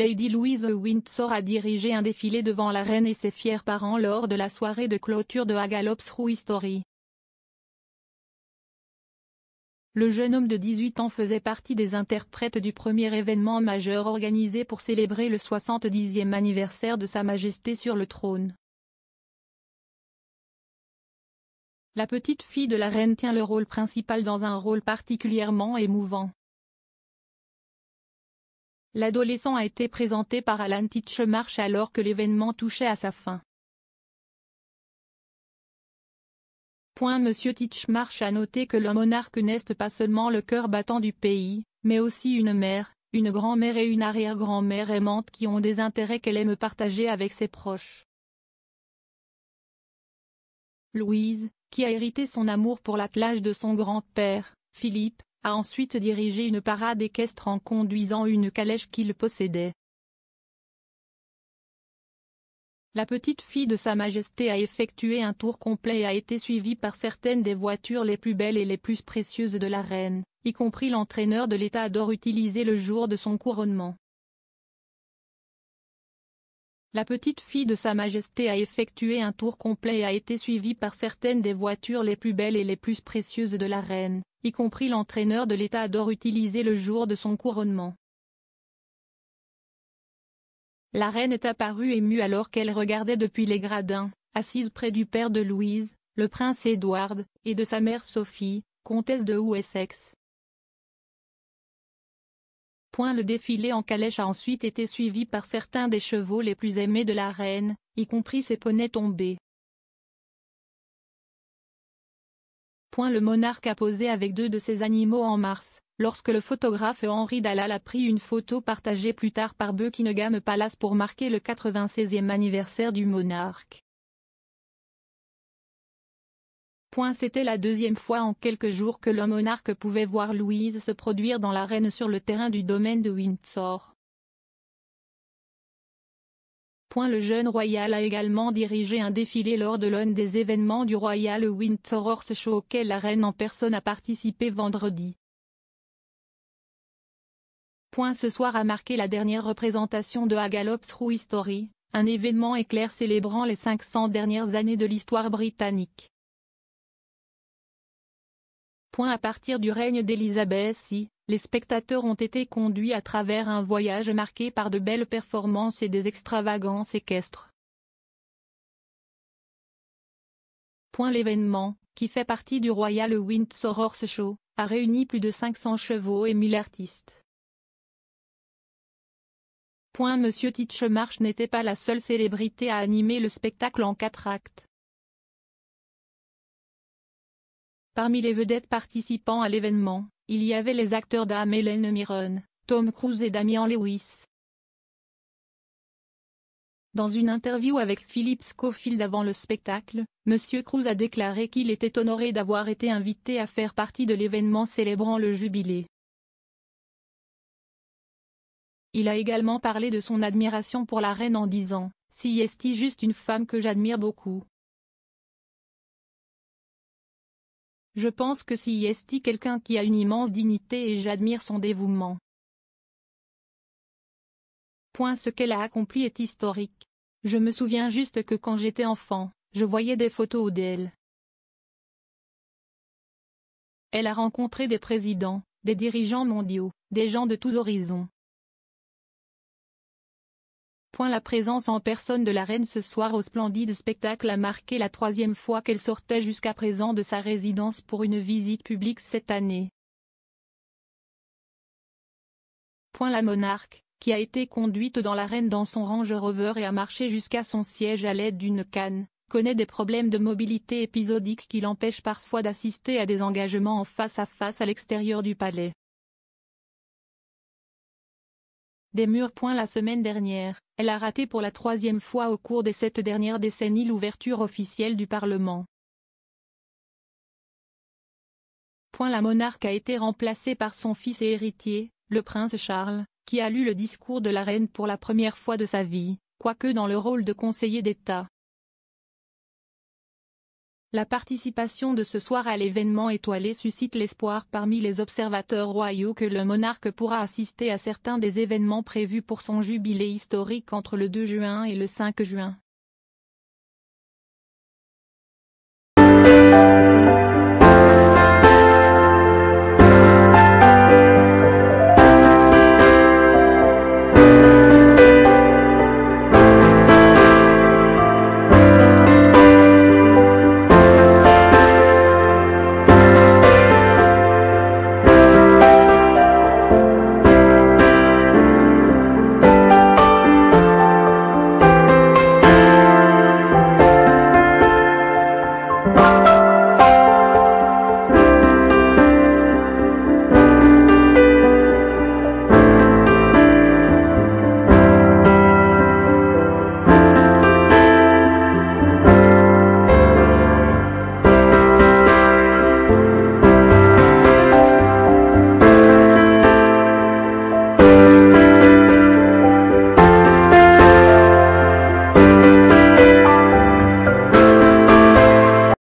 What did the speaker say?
Lady Louise Windsor a dirigé un défilé devant la reine et ses fiers parents lors de la soirée de clôture de Hagalops Rue History. Le jeune homme de 18 ans faisait partie des interprètes du premier événement majeur organisé pour célébrer le 70e anniversaire de Sa Majesté sur le trône. La petite fille de la reine tient le rôle principal dans un rôle particulièrement émouvant. L'adolescent a été présenté par Alan Titchmarsh alors que l'événement touchait à sa fin. Point Monsieur Titchmarsh a noté que le monarque n'est pas seulement le cœur battant du pays, mais aussi une mère, une grand-mère et une arrière-grand-mère aimantes qui ont des intérêts qu'elle aime partager avec ses proches. Louise, qui a hérité son amour pour l'attelage de son grand-père, Philippe, a ensuite dirigé une parade équestre en conduisant une calèche qu'il possédait. La petite fille de Sa Majesté a effectué un tour complet et a été suivie par certaines des voitures les plus belles et les plus précieuses de la reine, y compris l'entraîneur de l'état d'or utilisé le jour de son couronnement. La petite fille de Sa Majesté a effectué un tour complet et a été suivie par certaines des voitures les plus belles et les plus précieuses de la reine, y compris l'entraîneur de l'État d'or utilisé le jour de son couronnement. La reine est apparue émue alors qu'elle regardait depuis les gradins, assise près du père de Louise, le prince Edward, et de sa mère Sophie, comtesse de Wessex le défilé en calèche a ensuite été suivi par certains des chevaux les plus aimés de la reine, y compris ses poneys tombés. Point le monarque a posé avec deux de ses animaux en mars, lorsque le photographe Henri Dalal a pris une photo partagée plus tard par Buckingham Palace pour marquer le 96e anniversaire du monarque. C'était la deuxième fois en quelques jours que le monarque pouvait voir Louise se produire dans l'arène sur le terrain du domaine de Windsor. Point Le jeune royal a également dirigé un défilé lors de l'un des événements du Royal Windsor Horse Show auquel la reine en personne a participé vendredi. Point Ce soir a marqué la dernière représentation de Hagalops Rue History, un événement éclair célébrant les 500 dernières années de l'histoire britannique à partir du règne d'Élisabeth si, les spectateurs ont été conduits à travers un voyage marqué par de belles performances et des extravagances équestres. Point L'événement, qui fait partie du Royal Windsor Horse Show, a réuni plus de 500 chevaux et 1000 artistes. Point Monsieur Titchmarsh n'était pas la seule célébrité à animer le spectacle en quatre actes. Parmi les vedettes participant à l'événement, il y avait les acteurs Dame Hélène Mirren, Tom Cruise et Damien Lewis. Dans une interview avec Philippe Scofield avant le spectacle, M. Cruise a déclaré qu'il était honoré d'avoir été invité à faire partie de l'événement célébrant le jubilé. Il a également parlé de son admiration pour la reine en disant « Si est juste une femme que j'admire beaucoup, Je pense que si est quelqu'un qui a une immense dignité et j'admire son dévouement. Point ce qu'elle a accompli est historique. Je me souviens juste que quand j'étais enfant, je voyais des photos d'elle. Elle a rencontré des présidents, des dirigeants mondiaux, des gens de tous horizons. Point la présence en personne de la reine ce soir au splendide spectacle a marqué la troisième fois qu'elle sortait jusqu'à présent de sa résidence pour une visite publique cette année. Point la monarque, qui a été conduite dans l'arène dans son Range Rover et a marché jusqu'à son siège à l'aide d'une canne, connaît des problèmes de mobilité épisodiques qui l'empêchent parfois d'assister à des engagements en face à face à l'extérieur du palais. Des murs. La semaine dernière, elle a raté pour la troisième fois au cours des sept dernières décennies l'ouverture officielle du Parlement. Point la monarque a été remplacée par son fils et héritier, le prince Charles, qui a lu le discours de la reine pour la première fois de sa vie, quoique dans le rôle de conseiller d'État. La participation de ce soir à l'événement étoilé suscite l'espoir parmi les observateurs royaux que le monarque pourra assister à certains des événements prévus pour son jubilé historique entre le 2 juin et le 5 juin.